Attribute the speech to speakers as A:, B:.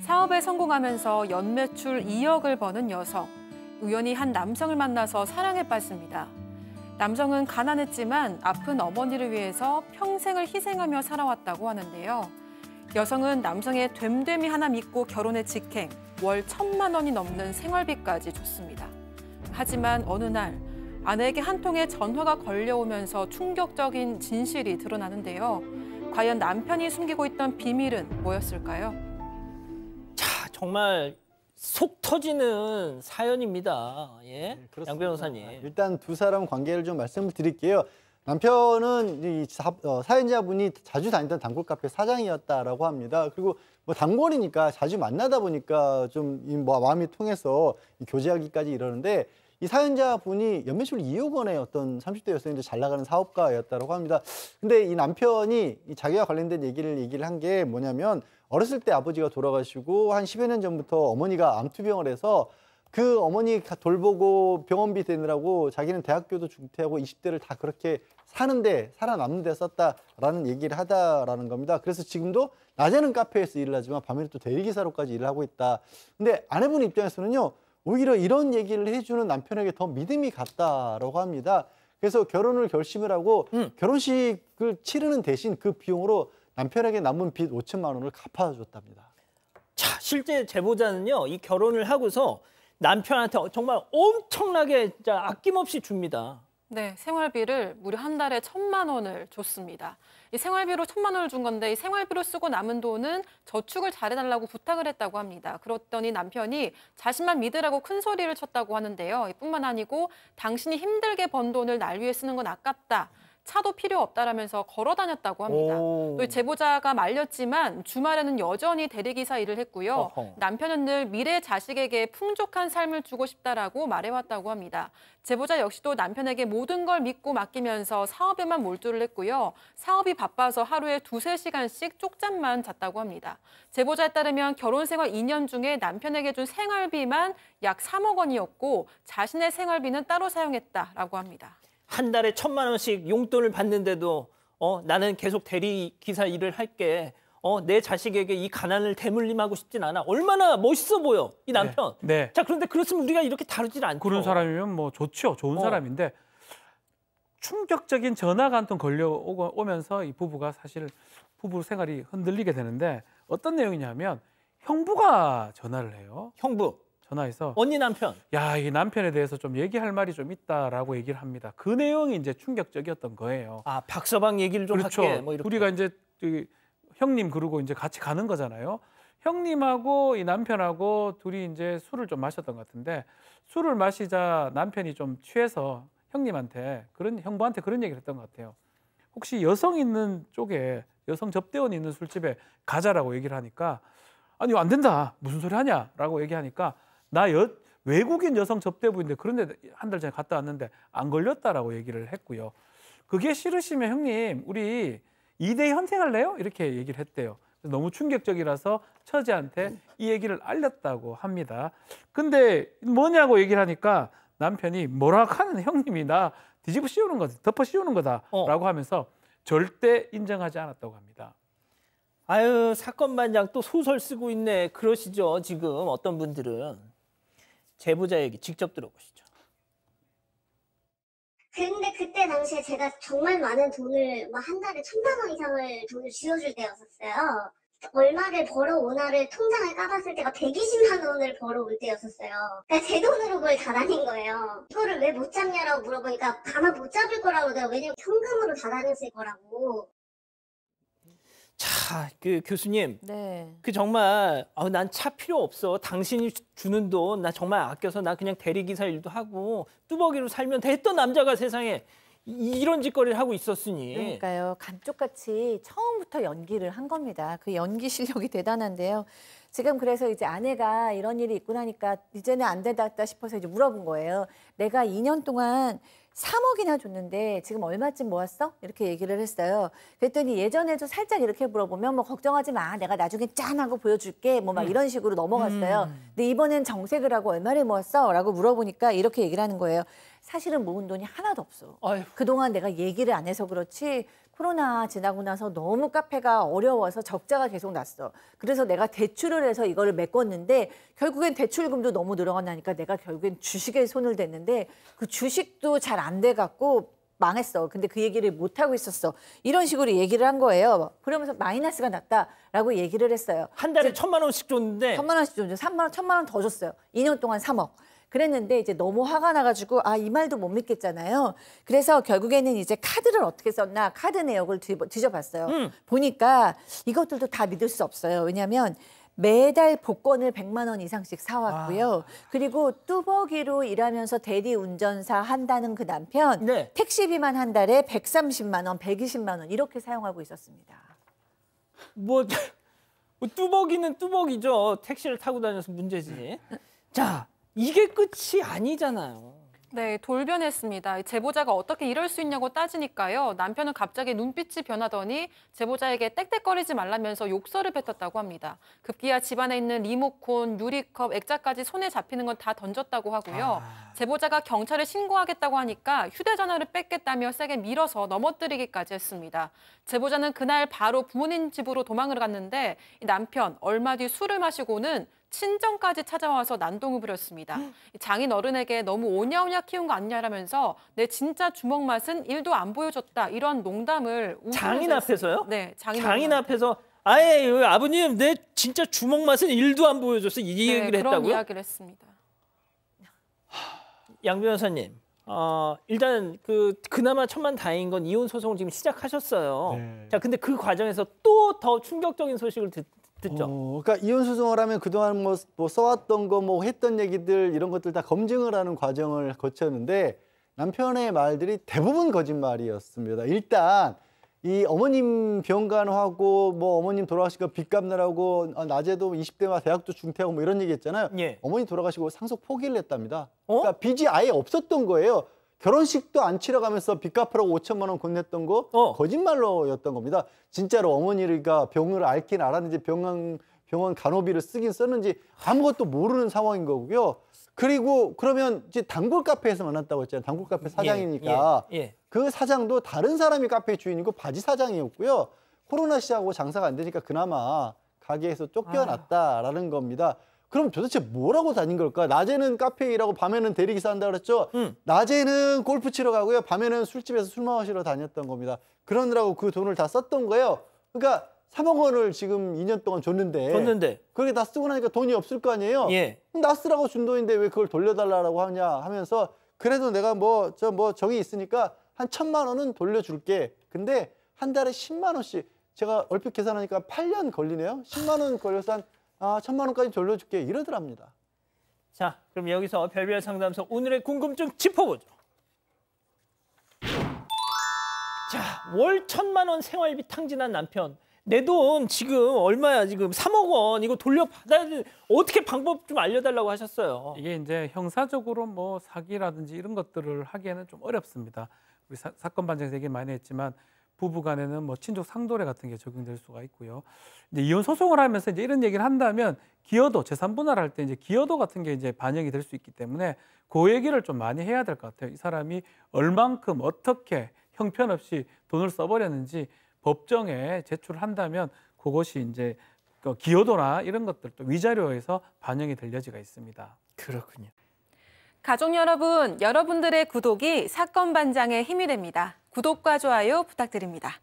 A: 사업에 성공하면서 연매출 2억을 버는 여성. 우연히 한 남성을 만나서 사랑에 빠집니다. 남성은 가난했지만 아픈 어머니를 위해서 평생을 희생하며 살아왔다고 하는데요. 여성은 남성의 됨됨이 하나 믿고 결혼에 직행, 월 천만 원이 넘는 생활비까지 줬습니다. 하지만 어느 날 아내에게 한 통의 전화가 걸려오면서 충격적인 진실이 드러나는데요. 과연 남편이 숨기고 있던 비밀은 뭐였을까요?
B: 정말 속 터지는 사연입니다. 예, 네, 양 변호사님.
C: 일단 두 사람 관계를 좀 말씀을 드릴게요. 남편은 이 사, 어, 사연자분이 자주 다니던 단골 카페 사장이었다라고 합니다. 그리고 뭐 단골이니까 자주 만나다 보니까 좀이뭐 마음이 통해서 이 교제하기까지 이러는데 이 사연자분이 연매출 2억 원의 어떤 30대 여성인데 잘 나가는 사업가였다고 합니다. 근데 이 남편이 자기와 관련된 얘기를 얘기를 한 게 뭐냐면 어렸을 때 아버지가 돌아가시고 한 10여 년 전부터 어머니가 암투병을 해서 그 어머니 돌보고 병원비 대느라고 자기는 대학교도 중퇴하고 20대를 다 그렇게 사는데 살아남는 데 썼다라는 얘기를 하다라는 겁니다. 그래서 지금도 낮에는 카페에서 일을 하지만 밤에는 또 대리기사로까지 일을 하고 있다. 근데 아내분 입장에서는요. 오히려 이런 얘기를 해주는 남편에게 더 믿음이 갔다라고 합니다. 그래서 결혼을 결심을 하고 음. 결혼식을 치르는 대신 그 비용으로 남편에게 남은 빚 5천만 원을 갚아줬답니다.
B: 자, 실제 제보자는요, 이 결혼을 하고서 남편한테 정말 엄청나게 아낌없이 줍니다.
A: 네, 생활비를 무려 한 달에 천만 원을 줬습니다. 이 생활비로 천만 원을 준 건데 이 생활비로 쓰고 남은 돈은 저축을 잘해달라고 부탁을 했다고 합니다. 그랬더니 남편이 자신만 믿으라고 큰 소리를 쳤다고 하는데요. 이뿐만 아니고 당신이 힘들게 번 돈을 날 위해 쓰는 건 아깝다. 차도 필요 없다라면서 걸어 다녔다고 합니다. 오. 또 제보자가 말렸지만 주말에는 여전히 대리기사 일을 했고요. 어허. 남편은 늘 미래 자식에게 풍족한 삶을 주고 싶다라고 말해왔다고 합니다. 제보자 역시도 남편에게 모든 걸 믿고 맡기면서 사업에만 몰두를 했고요. 사업이 바빠서 하루에 두세 시간씩 쪽잠만 잤다고 합니다. 제보자에 따르면 결혼 생활 2년 중에 남편에게 준 생활비만 약 3억 원이었고 자신의 생활비는 따로 사용했다라고 합니다.
B: 한 달에 천만 원씩 용돈을 받는데도 어, 나는 계속 대리 기사 일을 할게. 어, 내 자식에게 이 가난을 대물림하고 싶진 않아. 얼마나 멋있어 보여, 이 네. 남편. 네, 네. 자, 그런데 그렇으면 우리가 이렇게 다루질 않죠. 그런 사람이면
D: 뭐 좋죠. 좋은 어. 사람인데 충격적인 전화가 한통 걸려오면서 이 부부가 사실 부부 생활이 흔들리게 되는데 어떤 내용이냐면 형부가 전화를 해요. 형부. 전화해서 언니 남편. 야, 이 남편에 대해서 좀 얘기할 말이 좀 있다라고 얘기를 합니다. 그 내용이 이제 충격적이었던 거예요. 아, 박서방 얘기를 좀 그렇죠. 할게. 뭐 이렇게. 우리가 이제 형님 그러고 이제 같이 가는 거잖아요. 형님하고 이 남편하고 둘이 이제 술을 좀 마셨던 것 같은데 술을 마시자 남편이 좀 취해서 형님한테 그런 형부한테 그런 얘기를 했던 것 같아요. 혹시 여성 있는 쪽에 여성 접대원 있는 술집에 가자라고 얘기를 하니까 아니 안 된다 무슨 소리 하냐라고 얘기하니까 나 여, 외국인 여성 접대부인데 그런데 한 달 전에 갔다 왔는데 안 걸렸다라고 얘기를 했고요. 그게 싫으시면 형님 우리 2대 현생할래요? 이렇게 얘기를 했대요. 너무 충격적이라서 처제한테 이 얘기를 알렸다고 합니다. 근데 뭐냐고 얘기를 하니까 남편이 뭐라 하는 형님이 나 뒤집어 씌우는 거다, 덮어 씌우는 거다라고 어. 하면서 절대 인정하지 않았다고 합니다.
B: 아유 사건 반장 또 소설 쓰고 있네 그러시죠 지금 어떤 분들은 제보자 얘기 직접 들어보시죠. 근데 그때 당시에 제가 정말 많은 돈을 막한 뭐 달에 천만 원 이상을 돈을 쥐어줄 때였었어요. 얼마를 벌어오나를 통장을 까봤을 때가 120만 원을 벌어올 때였었어요. 그러니까 제 돈으로 그걸 다 다닌 거예요. 이거를 왜 못 잡냐라고 물어보니까 아마 못 잡을 거라고 내가 왜냐면 현금으로 다 다녔을
C: 거라고.
B: 자, 그 교수님. 네. 그 정말 어, 아, 난차 필요 없어. 당신이 주는 돈 나 정말 아껴서 나 그냥 대리기사 일도 하고 뚜벅이로 살면 됐던 남자가 세상에 이런 짓거리를 하고 있었으니 그러니까요
E: 감쪽같이 처음부터 연기를 한 겁니다 그 연기 실력이 대단한데요 지금 그래서 이제 아내가 이런 일이 있고 나니까 이제는 안 되다 싶어서 이제 물어본 거예요 내가 2년 동안 3억이나 줬는데 지금 얼마쯤 모았어? 이렇게 얘기를 했어요. 그랬더니 예전에도 살짝 이렇게 물어보면 뭐 걱정하지 마. 내가 나중에 짠하고 보여줄게. 뭐막 음. 이런 식으로 넘어갔어요. 음. 근데 이번엔 정색을 하고 얼마를 모았어? 라고 물어보니까 이렇게 얘기를 하는 거예요. 사실은 모은 돈이 하나도 없어. 아유. 그동안 내가 얘기를 안 해서 그렇지 코로나 지나고 나서 너무 카페가 어려워서 적자가 계속 났어. 그래서 내가 대출을 해서 이거를 메꿨는데 결국엔 대출금도 너무 늘어나니까 내가 결국엔 주식에 손을 댔는데 그 주식도 잘 안 돼 갖고 망했어. 근데 그 얘기를 못 하고 있었어. 이런 식으로 얘기를 한 거예요. 그러면서 마이너스가 났다라고 얘기를 했어요. 한 달에 그 천만 원씩 줬는데 천만 원씩 줬는데3만 원, 천만 원 더 줬어요. 2년 동안 3억. 그랬는데 이제 너무 화가 나가지고 아 이 말도 못 믿겠잖아요. 그래서 결국에는 이제 카드를 어떻게 썼나 카드 내역을 뒤져봤어요. 음. 보니까 이것들도 다 믿을 수 없어요. 왜냐하면 매달 복권을 100만 원 이상씩 사왔고요. 와. 아. 그리고 뚜벅이로 일하면서 대리 운전사 한다는 그 남편 네. 택시비만 한 달에 130만 원, 120만 원 이렇게 사용하고 있었습니다. 뭐, 뭐 뚜벅이는
B: 뚜벅이죠. 택시를 타고 다녀서 문제지. 자, 이게 끝이 아니잖아요.
A: 네, 돌변했습니다. 제보자가 어떻게 이럴 수 있냐고 따지니까요. 남편은 갑자기 눈빛이 변하더니 제보자에게 땡땡거리지 말라면서 욕설을 뱉었다고 합니다. 급기야 집안에 있는 리모콘, 유리컵, 액자까지 손에 잡히는 건 다 던졌다고 하고요. 아... 제보자가 경찰에 신고하겠다고 하니까 휴대전화를 뺏겠다며 세게 밀어서 넘어뜨리기까지 했습니다. 제보자는 그날 바로 부모님 집으로 도망을 갔는데 남편 얼마 뒤 술을 마시고는 친정까지 찾아와서 난동을 부렸습니다. 장인 어른에게 너무 오냐오냐 키운 거 아니냐라면서 내 진짜 주먹 맛은 일도안 보여줬다. 이런 농담을 장인 앞에서요? 네, 장인, 장인
B: 앞에서 아예 아버님 내 진짜 주먹 맛은 일도안 보여줬어. 이 네, 얘기를 했다고요? 그런 이야기를 했습니다. 양 변호사님. 어, 일단 그 그나마 천만 다행인 건 이혼 소송을 지금 시작하셨어요. 네. 자, 근데 그 과정에서 또 더 충격적인 소식을 듣,
C: 듣죠. 어, 그러니까 이혼 소송을 하면 그동안 뭐, 뭐 써왔던 거, 뭐 했던 얘기들 이런 것들 다 검증을 하는 과정을 거쳤는데 남편의 말들이 대부분 거짓말이었습니다. 일단 이 어머님 병간하고 뭐 어머님 돌아가시고 빚 갚느라고 어, 낮에도 20대 막 대학도 중퇴하고 뭐 이런 얘기했잖아요. 예. 어머니 돌아가시고 상속 포기를 했답니다. 어? 그러니까 빚이 아예 없었던 거예요. 결혼식도 안 치러 가면서 빚 갚으라고 5천만 원 건넸던 거 어. 거짓말로였던 겁니다. 진짜로 어머니가 병을 앓긴 알았는지 병원 병원 간호비를 쓰긴 썼는지 아무것도 모르는 상황인 거고요. 그리고 그러면 이제 단골 카페에서 만났다고 했잖아요. 단골 카페 예, 사장이니까 예, 예. 그 사장도 다른 사람이 카페 주인이고 바지 사장이었고요. 코로나 시작하고 장사가 안 되니까 그나마 가게에서 쫓겨났다라는 아. 겁니다. 그럼 도대체 뭐라고 다닌 걸까? 낮에는 카페 일하고 밤에는 대리기사 한다 그랬죠? 음. 낮에는 골프 치러 가고요. 밤에는 술집에서 술 마시러 다녔던 겁니다. 그러느라고 그 돈을 다 썼던 거예요. 그러니까 3억 원을 지금 2년 동안 줬는데 줬는데 그렇게 다 쓰고 나니까 돈이 없을 거 아니에요? 예. 나 쓰라고 준 돈인데 왜 그걸 돌려달라고 하냐 하면서 그래도 내가 뭐 저뭐 뭐 저기 있으니까 한 천만 원은 돌려줄게. 근데 한 달에 10만 원씩 제가 얼핏 계산하니까 8년 걸리네요. 10만 원 걸려서 한 아, 천만 원까지 돌려줄게 이러더랍니다.
B: 자, 그럼 여기서 별별 상담소 오늘의 궁금증 짚어보죠. 자, 월 천만 원 생활비 탕진한 남편. 내 돈 지금 얼마야 지금 3억 원 이거 돌려받아야 돼. 어떻게 방법 좀 알려달라고 하셨어요. 이게 이제 형사적으로 뭐 사기라든지
D: 이런 것들을 하기에는 좀 어렵습니다. 우리 사, 건 반장 얘기 많이 했지만 부부 간에는 뭐 친족 상도례 같은 게 적용될 수가 있고요. 이제 이혼 소송을 하면서 이제 이런 얘기를 한다면 기여도 재산 분할할 때 이제 기여도 같은 게 이제 반영이 될 수 있기 때문에 그 얘기를 좀 많이 해야 될 것 같아요. 이 사람이 얼만큼 어떻게 형편없이 돈을 써버렸는지 법정에 제출한다면 그것이 이제 그 기여도나 이런 것들도 위자료에서 반영이 될 여지가 있습니다.
B: 그렇군요.
A: 가족 여러분, 여러분들의 구독이 사건 반장의 힘이 됩니다. 구독과 좋아요 부탁드립니다.